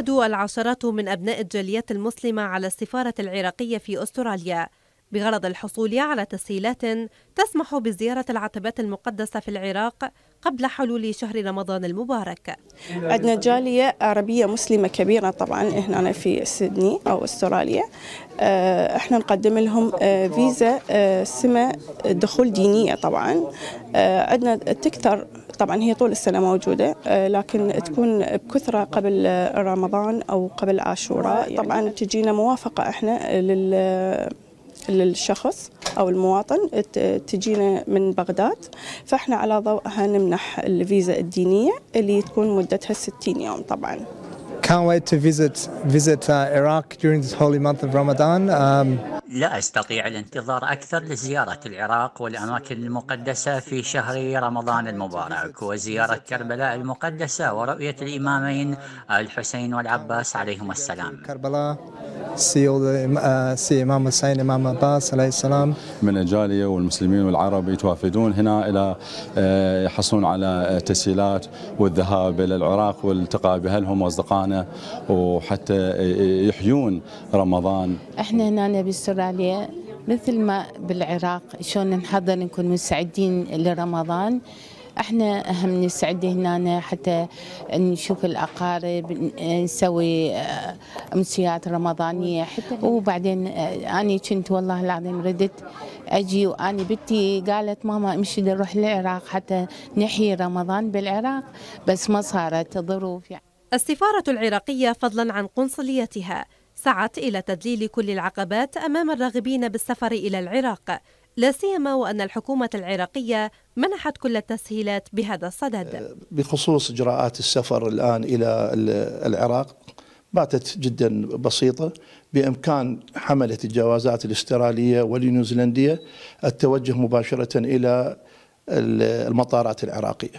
وافد العشرات من أبناء الجاليات المسلمة على السفارة العراقية في أستراليا بغرض الحصول على تسهيلات تسمح بزيارة العتبات المقدسة في العراق قبل حلول شهر رمضان المبارك عندنا جالية عربية مسلمة كبيرة طبعا هنا في سيدني أو أستراليا آه، احنا نقدم لهم آه، فيزا آه، سمة دخول دينية طبعا عندنا تكثر طبعا هي طول السنة موجودة آه، لكن تكون بكثرة قبل رمضان أو قبل عاشوراء طبعا يعني تجينا موافقة احنا لل للشخص او المواطن تجينا من بغداد فاحنا على ضوءها نمنح الفيزا الدينيه اللي تكون مدتها 60 يوم طبعا Can't wait to visit visit uh, Iraq during this holy month of Ramadan. Um, لا أستطيع الانتظار أكثر لزيارة العراق والأماكن المقدسة في شهر رمضان المبارك وزيارة كربلاء المقدسة ورؤية الإمامين الحسين والعباس عليهم السلام كربلاء آه، سي إمام الحسين إمام عباس عليه السلام من الجالية والمسلمين والعرب يتوافدون هنا إلى آه، يحصلون على تسهيلات والذهاب إلى العراق والالتقاء بأهلهم وأصدقائنا وحتى يحيون رمضان احنا هنا نبي السر استراليا مثل ما بالعراق شلون نحضر نكون مستعدين لرمضان احنا اهم نستعد هنا حتى نشوف الاقارب نسوي آه، امسيات رمضانيه حتى وبعدين آه، اني كنت والله العظيم ردت اجي واني بنتي قالت ماما امشي نروح العراق حتى نحيي رمضان بالعراق بس ما صارت ظروف يعني السفاره العراقيه فضلا عن قنصليتها سعت إلى تذليل كل العقبات أمام الراغبين بالسفر إلى العراق لا سيما وأن الحكومة العراقية منحت كل التسهيلات بهذا الصدد بخصوص إجراءات السفر الآن إلى العراق باتت جدا بسيطة بإمكان حملة الجوازات الاسترالية والنيوزيلندية التوجه مباشرة إلى المطارات العراقية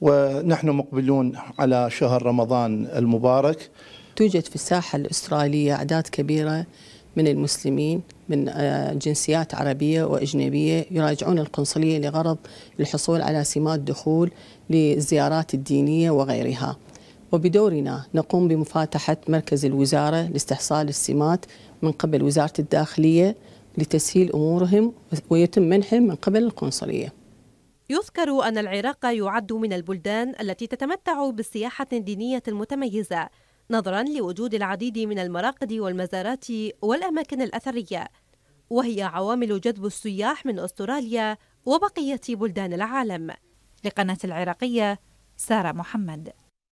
ونحن مقبلون على شهر رمضان المبارك توجد في الساحة الإسرائيلية أعداد كبيرة من المسلمين من آه، جنسيات عربية وأجنبية يراجعون القنصلية لغرض الحصول على سمات دخول للزيارات الدينية وغيرها وبدورنا نقوم بمفاتحة مركز الوزارة لاستحصال السمات من قبل وزارة الداخلية لتسهيل أمورهم ويتم منحهم من قبل القنصلية يذكر أن العراق يعد من البلدان التي تتمتع بسياحة دينية متميزة نظرا لوجود العديد من المراقد والمزارات والأماكن الأثرية وهي عوامل جذب السياح من أستراليا وبقية بلدان العالم لقناة العراقية سارة محمد